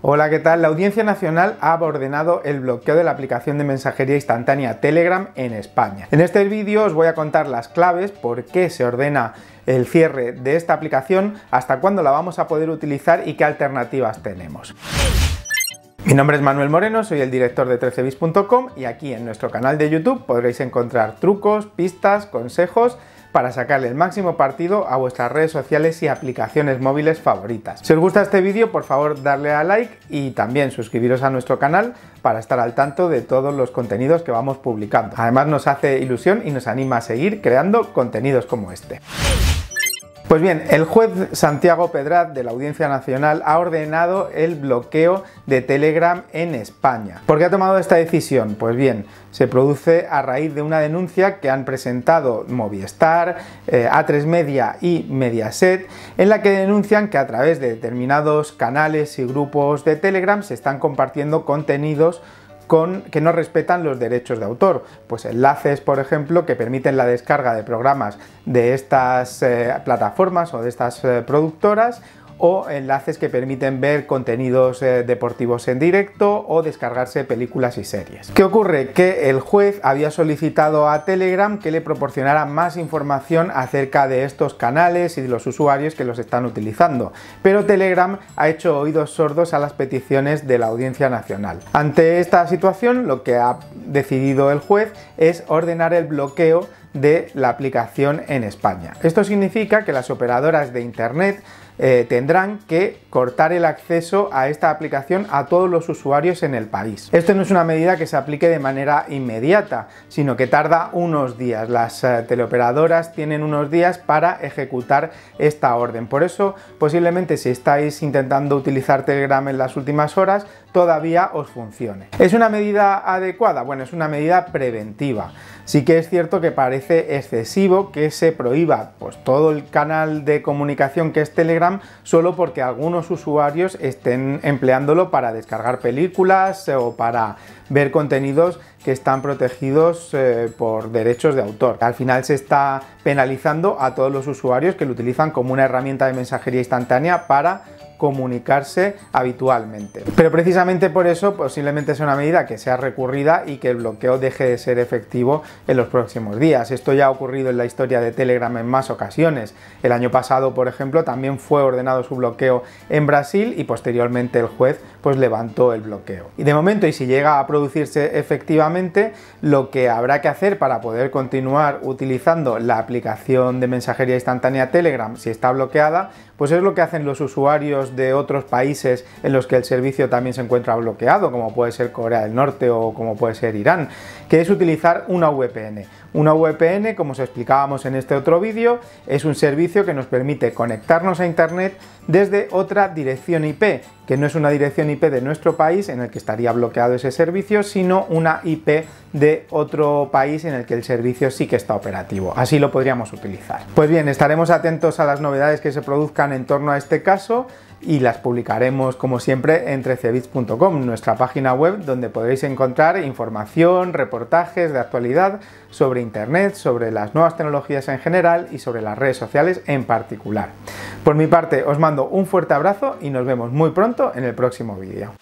Hola, ¿qué tal? La Audiencia Nacional ha ordenado el bloqueo de la aplicación de mensajería instantánea Telegram en España. En este vídeo os voy a contar las claves, por qué se ordena el cierre de esta aplicación, hasta cuándo la vamos a poder utilizar y qué alternativas tenemos. Mi nombre es Manuel Moreno, soy el director de 13bis.com y aquí en nuestro canal de YouTube podréis encontrar trucos, pistas, consejos para sacarle el máximo partido a vuestras redes sociales y aplicaciones móviles favoritas. Si os gusta este vídeo, por favor darle a like y también suscribiros a nuestro canal para estar al tanto de todos los contenidos que vamos publicando. Además nos hace ilusión y nos anima a seguir creando contenidos como este. Pues bien, el juez Santiago Pedraz de la Audiencia Nacional ha ordenado el bloqueo de Telegram en España. ¿Por qué ha tomado esta decisión? Pues bien, se produce a raíz de una denuncia que han presentado Movistar, eh, A3 Media y Mediaset, en la que denuncian que a través de determinados canales y grupos de Telegram se están compartiendo contenidos que no respetan los derechos de autor. Pues enlaces, por ejemplo, que permiten la descarga de programas de estas eh, plataformas o de estas eh, productoras o enlaces que permiten ver contenidos eh, deportivos en directo o descargarse películas y series. ¿Qué ocurre? Que el juez había solicitado a Telegram que le proporcionara más información acerca de estos canales y de los usuarios que los están utilizando, pero Telegram ha hecho oídos sordos a las peticiones de la Audiencia Nacional. Ante esta situación, lo que ha decidido el juez es ordenar el bloqueo de la aplicación en España. Esto significa que las operadoras de Internet eh, tendrán que cortar el acceso a esta aplicación a todos los usuarios en el país. Esto no es una medida que se aplique de manera inmediata, sino que tarda unos días. Las eh, teleoperadoras tienen unos días para ejecutar esta orden. Por eso, posiblemente si estáis intentando utilizar Telegram en las últimas horas, todavía os funcione. ¿Es una medida adecuada? Bueno, es una medida preventiva. Sí que es cierto que parece excesivo que se prohíba pues, todo el canal de comunicación que es Telegram solo porque algunos usuarios estén empleándolo para descargar películas eh, o para ver contenidos que están protegidos eh, por derechos de autor. Al final se está penalizando a todos los usuarios que lo utilizan como una herramienta de mensajería instantánea para comunicarse habitualmente. Pero precisamente por eso posiblemente sea una medida que sea recurrida y que el bloqueo deje de ser efectivo en los próximos días. Esto ya ha ocurrido en la historia de Telegram en más ocasiones. El año pasado, por ejemplo, también fue ordenado su bloqueo en Brasil y posteriormente el juez pues levantó el bloqueo. Y de momento, y si llega a producirse efectivamente, lo que habrá que hacer para poder continuar utilizando la aplicación de mensajería instantánea Telegram si está bloqueada, pues es lo que hacen los usuarios de otros países en los que el servicio también se encuentra bloqueado, como puede ser Corea del Norte o como puede ser Irán, que es utilizar una VPN. Una VPN, como os explicábamos en este otro vídeo, es un servicio que nos permite conectarnos a Internet desde otra dirección IP que no es una dirección IP de nuestro país en el que estaría bloqueado ese servicio, sino una IP de otro país en el que el servicio sí que está operativo. Así lo podríamos utilizar. Pues bien, estaremos atentos a las novedades que se produzcan en torno a este caso y las publicaremos como siempre en 13 nuestra página web donde podréis encontrar información, reportajes de actualidad sobre Internet, sobre las nuevas tecnologías en general y sobre las redes sociales en particular. Por mi parte, os mando un fuerte abrazo y nos vemos muy pronto en el próximo vídeo.